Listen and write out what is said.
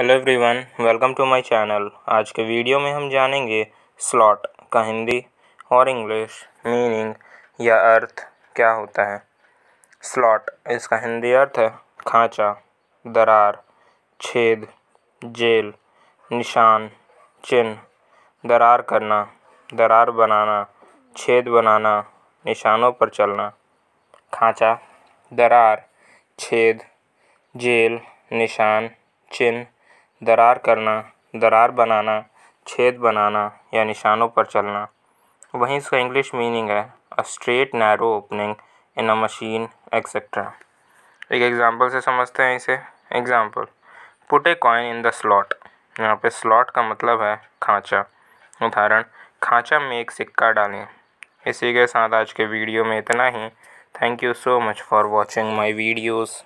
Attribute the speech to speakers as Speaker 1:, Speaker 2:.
Speaker 1: hello everyone welcome to my channel आज के video में हम जानेंगे स्लॉट का हिंदी और इंग्लिश मीनिंग या अर्थ क्या होता है स्लॉट इसका हिंदी अर्थ है खांचा दरार छेद जेल निशान चिन्ह दरार करना दरार बनाना छेद बनाना निशानों पर चलना खांचा दरार छेद जेल निशान चिन्ह दरार करना दरार बनाना छेद बनाना या निशानों पर चलना वहीं इसका इंग्लिश मीनिंग है a straight narrow opening in a machine etcetera एक एग्ज़ाम्पल से समझते हैं इसे example put a coin in the slot यहाँ पे स्लॉट का मतलब है खांचा उदाहरण खांचा में एक सिक्का डालें इसी के साथ आज के वीडियो में इतना ही thank you so much for watching my videos